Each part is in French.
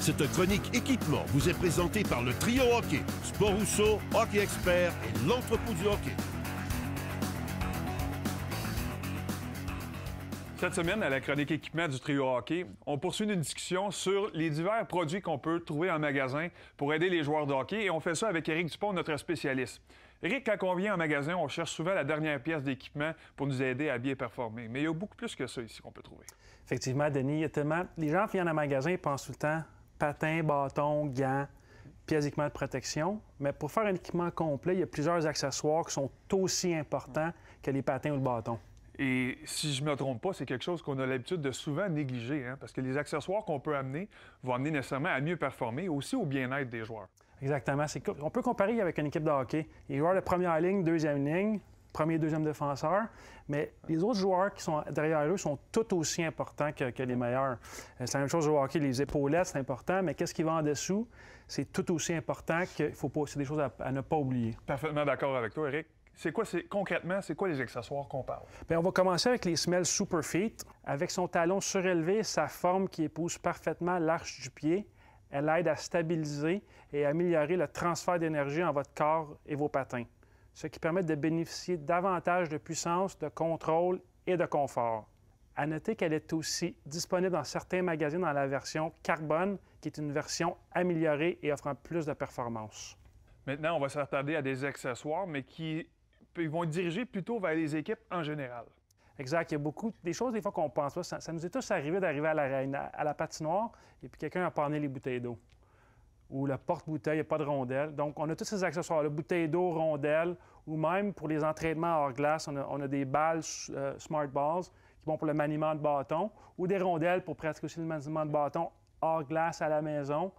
Cette chronique équipement vous est présentée par le trio hockey, Sport Rousseau, Hockey Expert et l'entrepôt du hockey. Cette semaine, à la chronique équipement du trio hockey, on poursuit une discussion sur les divers produits qu'on peut trouver en magasin pour aider les joueurs de hockey et on fait ça avec Eric Dupont, notre spécialiste. Éric, quand on vient en magasin, on cherche souvent la dernière pièce d'équipement pour nous aider à bien performer, mais il y a beaucoup plus que ça ici qu'on peut trouver. Effectivement, Denis, il y a tellement... Les gens qui viennent en magasin pensent tout le temps patins, bâtons, gants, pièces d'équipement de protection. Mais pour faire un équipement complet, il y a plusieurs accessoires qui sont aussi importants que les patins ou le bâton. Et si je ne me trompe pas, c'est quelque chose qu'on a l'habitude de souvent négliger, hein, parce que les accessoires qu'on peut amener vont amener nécessairement à mieux performer, aussi au bien-être des joueurs. Exactement. On peut comparer avec une équipe de hockey. Les joueurs de première ligne, deuxième ligne, premier, deuxième défenseur, mais les autres joueurs qui sont derrière eux sont tout aussi importants que, les meilleurs. Euh, c'est la même chose au hockey, les épaulettes, c'est important, mais qu'est-ce qui va en dessous, c'est tout aussi important qu'il faut pas, des choses à, ne pas oublier. Parfaitement d'accord avec toi, Eric. C'est quoi, concrètement, c'est quoi les accessoires qu'on parle? on va commencer avec les Super Superfeet. Avec son talon surélevé, sa forme qui épouse parfaitement l'arche du pied, elle aide à stabiliser et améliorer le transfert d'énergie en votre corps et vos patins ce qui permet de bénéficier davantage de puissance, de contrôle et de confort. À noter qu'elle est aussi disponible dans certains magasins dans la version carbone, qui est une version améliorée et offrant plus de performance. Maintenant, on va s'attarder à des accessoires, mais qui vont être dirigés plutôt vers les équipes en général. Exact. Il y a beaucoup des choses, des fois, qu'on pense. pas. ça nous est tous arrivé d'arriver à la, à la patinoire et puis quelqu'un a parné les bouteilles d'eau ou le porte-bouteille, il n'y a pas de rondelle. Donc, on a tous ces accessoires, la bouteille d'eau, rondelles, ou même pour les entraînements hors glace, on a, des balles euh, Smart Balls qui vont pour le maniement de bâton, ou des rondelles pour pratiquer aussi le maniement de bâton hors glace à la maison.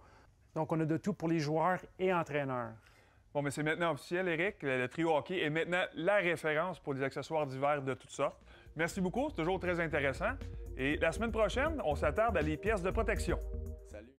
Donc, on a de tout pour les joueurs et entraîneurs. Bon, mais c'est maintenant officiel, Eric. Le trio hockey est maintenant la référence pour des accessoires d'hiver de toutes sortes. Merci beaucoup, c'est toujours très intéressant. Et la semaine prochaine, on s'attarde à les pièces de protection.